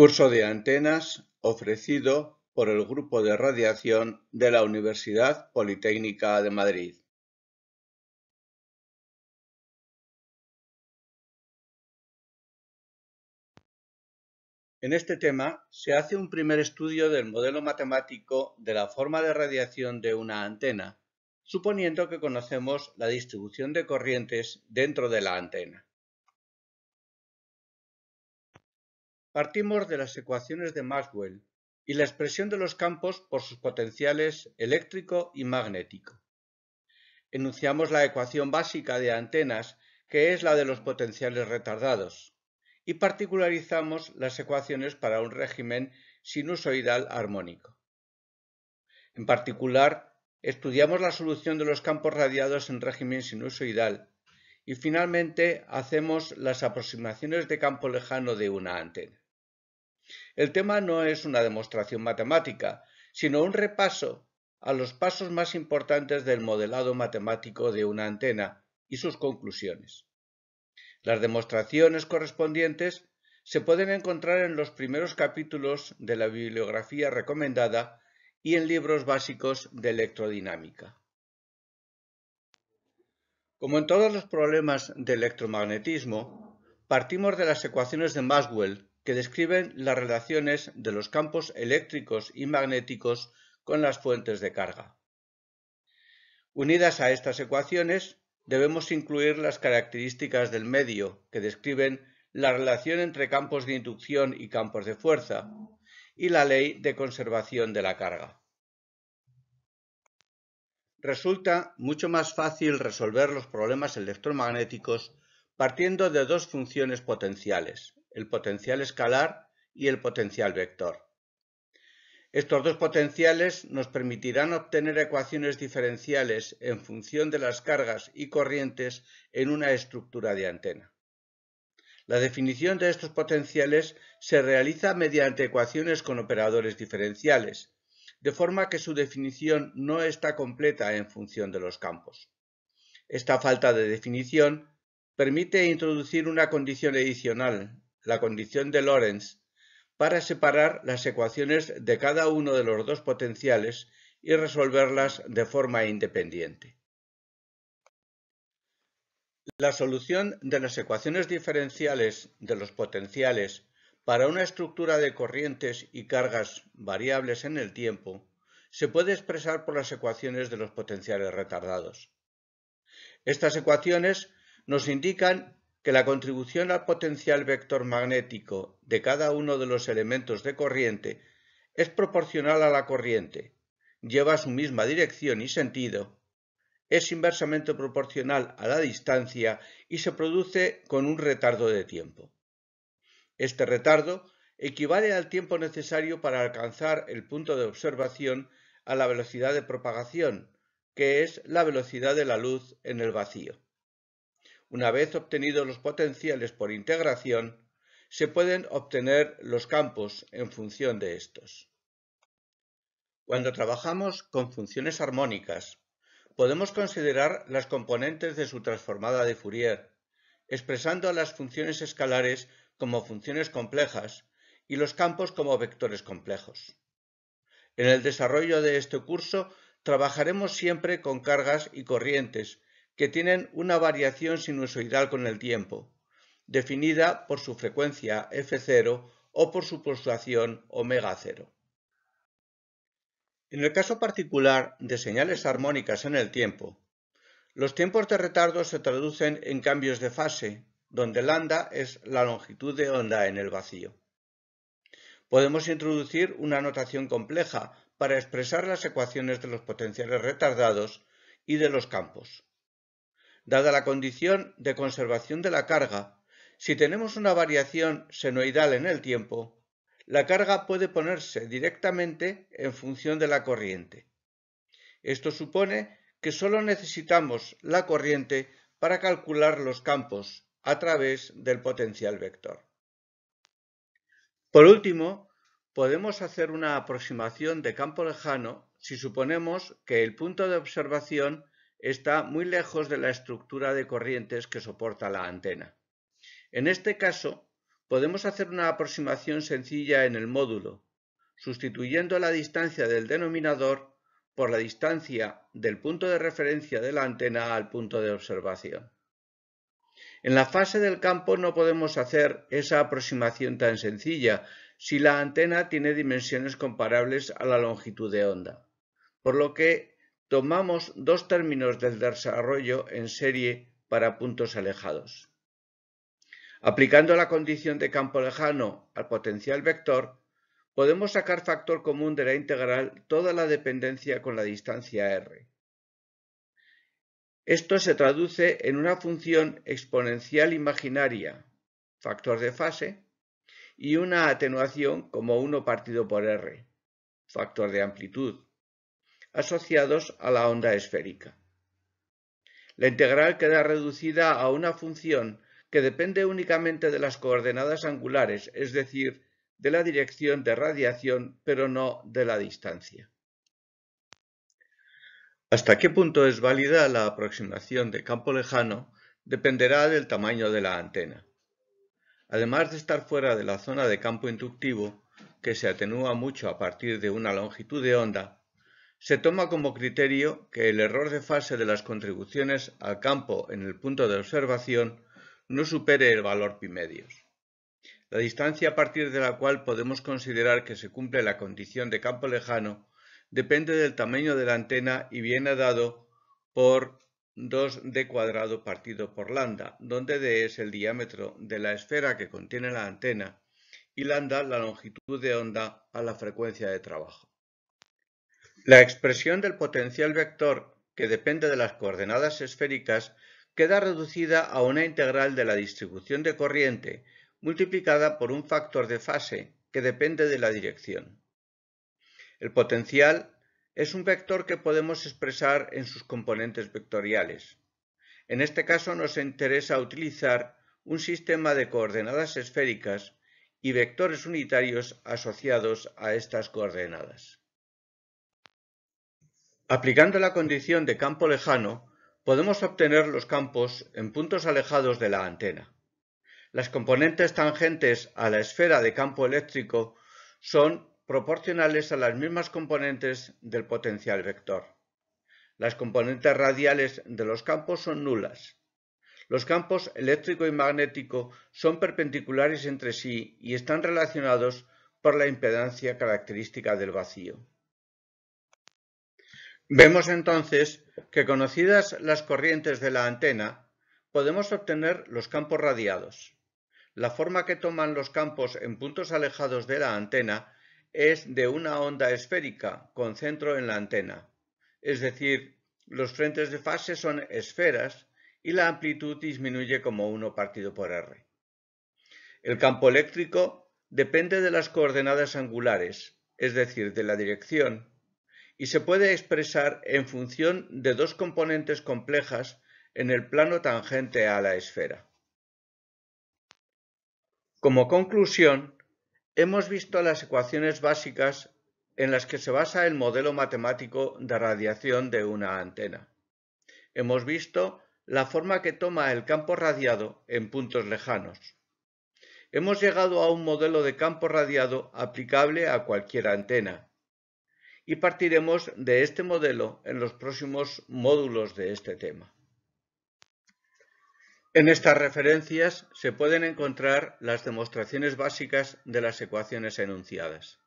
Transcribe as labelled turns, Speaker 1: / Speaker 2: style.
Speaker 1: Curso de Antenas ofrecido por el Grupo de Radiación de la Universidad Politécnica de Madrid. En este tema se hace un primer estudio del modelo matemático de la forma de radiación de una antena, suponiendo que conocemos la distribución de corrientes dentro de la antena. Partimos de las ecuaciones de Maxwell y la expresión de los campos por sus potenciales eléctrico y magnético. Enunciamos la ecuación básica de antenas, que es la de los potenciales retardados, y particularizamos las ecuaciones para un régimen sinusoidal armónico. En particular, estudiamos la solución de los campos radiados en régimen sinusoidal y finalmente hacemos las aproximaciones de campo lejano de una antena. El tema no es una demostración matemática, sino un repaso a los pasos más importantes del modelado matemático de una antena y sus conclusiones. Las demostraciones correspondientes se pueden encontrar en los primeros capítulos de la bibliografía recomendada y en libros básicos de electrodinámica. Como en todos los problemas de electromagnetismo, partimos de las ecuaciones de Maxwell que describen las relaciones de los campos eléctricos y magnéticos con las fuentes de carga. Unidas a estas ecuaciones, debemos incluir las características del medio que describen la relación entre campos de inducción y campos de fuerza, y la ley de conservación de la carga. Resulta mucho más fácil resolver los problemas electromagnéticos partiendo de dos funciones potenciales, el potencial escalar y el potencial vector. Estos dos potenciales nos permitirán obtener ecuaciones diferenciales en función de las cargas y corrientes en una estructura de antena. La definición de estos potenciales se realiza mediante ecuaciones con operadores diferenciales, de forma que su definición no está completa en función de los campos. Esta falta de definición permite introducir una condición adicional, la condición de Lorentz, para separar las ecuaciones de cada uno de los dos potenciales y resolverlas de forma independiente. La solución de las ecuaciones diferenciales de los potenciales para una estructura de corrientes y cargas variables en el tiempo, se puede expresar por las ecuaciones de los potenciales retardados. Estas ecuaciones nos indican que la contribución al potencial vector magnético de cada uno de los elementos de corriente es proporcional a la corriente, lleva su misma dirección y sentido, es inversamente proporcional a la distancia y se produce con un retardo de tiempo. Este retardo equivale al tiempo necesario para alcanzar el punto de observación a la velocidad de propagación, que es la velocidad de la luz en el vacío. Una vez obtenidos los potenciales por integración, se pueden obtener los campos en función de estos. Cuando trabajamos con funciones armónicas, podemos considerar las componentes de su transformada de Fourier, expresando a las funciones escalares como funciones complejas y los campos como vectores complejos. En el desarrollo de este curso trabajaremos siempre con cargas y corrientes que tienen una variación sinusoidal con el tiempo, definida por su frecuencia F0 o por su pulsación omega 0. En el caso particular de señales armónicas en el tiempo, los tiempos de retardo se traducen en cambios de fase, donde lambda es la longitud de onda en el vacío. Podemos introducir una notación compleja para expresar las ecuaciones de los potenciales retardados y de los campos. Dada la condición de conservación de la carga, si tenemos una variación senoidal en el tiempo, la carga puede ponerse directamente en función de la corriente. Esto supone que solo necesitamos la corriente para calcular los campos a través del potencial vector. Por último, podemos hacer una aproximación de campo lejano si suponemos que el punto de observación está muy lejos de la estructura de corrientes que soporta la antena. En este caso, podemos hacer una aproximación sencilla en el módulo, sustituyendo la distancia del denominador por la distancia del punto de referencia de la antena al punto de observación. En la fase del campo no podemos hacer esa aproximación tan sencilla si la antena tiene dimensiones comparables a la longitud de onda, por lo que tomamos dos términos del desarrollo en serie para puntos alejados. Aplicando la condición de campo lejano al potencial vector, podemos sacar factor común de la integral toda la dependencia con la distancia r. Esto se traduce en una función exponencial imaginaria, factor de fase, y una atenuación como 1 partido por r, factor de amplitud, asociados a la onda esférica. La integral queda reducida a una función que depende únicamente de las coordenadas angulares, es decir, de la dirección de radiación, pero no de la distancia. Hasta qué punto es válida la aproximación de campo lejano dependerá del tamaño de la antena. Además de estar fuera de la zona de campo inductivo, que se atenúa mucho a partir de una longitud de onda, se toma como criterio que el error de fase de las contribuciones al campo en el punto de observación no supere el valor pi medios. La distancia a partir de la cual podemos considerar que se cumple la condición de campo lejano depende del tamaño de la antena y viene dado por 2d cuadrado partido por lambda, donde d es el diámetro de la esfera que contiene la antena y lambda la longitud de onda a la frecuencia de trabajo. La expresión del potencial vector, que depende de las coordenadas esféricas, queda reducida a una integral de la distribución de corriente multiplicada por un factor de fase, que depende de la dirección. El potencial es un vector que podemos expresar en sus componentes vectoriales. En este caso nos interesa utilizar un sistema de coordenadas esféricas y vectores unitarios asociados a estas coordenadas. Aplicando la condición de campo lejano, podemos obtener los campos en puntos alejados de la antena. Las componentes tangentes a la esfera de campo eléctrico son proporcionales a las mismas componentes del potencial vector. Las componentes radiales de los campos son nulas. Los campos eléctrico y magnético son perpendiculares entre sí y están relacionados por la impedancia característica del vacío. Vemos entonces que conocidas las corrientes de la antena, podemos obtener los campos radiados. La forma que toman los campos en puntos alejados de la antena es de una onda esférica con centro en la antena. Es decir, los frentes de fase son esferas y la amplitud disminuye como 1 partido por r. El campo eléctrico depende de las coordenadas angulares, es decir, de la dirección, y se puede expresar en función de dos componentes complejas en el plano tangente a la esfera. Como conclusión, Hemos visto las ecuaciones básicas en las que se basa el modelo matemático de radiación de una antena. Hemos visto la forma que toma el campo radiado en puntos lejanos. Hemos llegado a un modelo de campo radiado aplicable a cualquier antena y partiremos de este modelo en los próximos módulos de este tema. En estas referencias se pueden encontrar las demostraciones básicas de las ecuaciones enunciadas.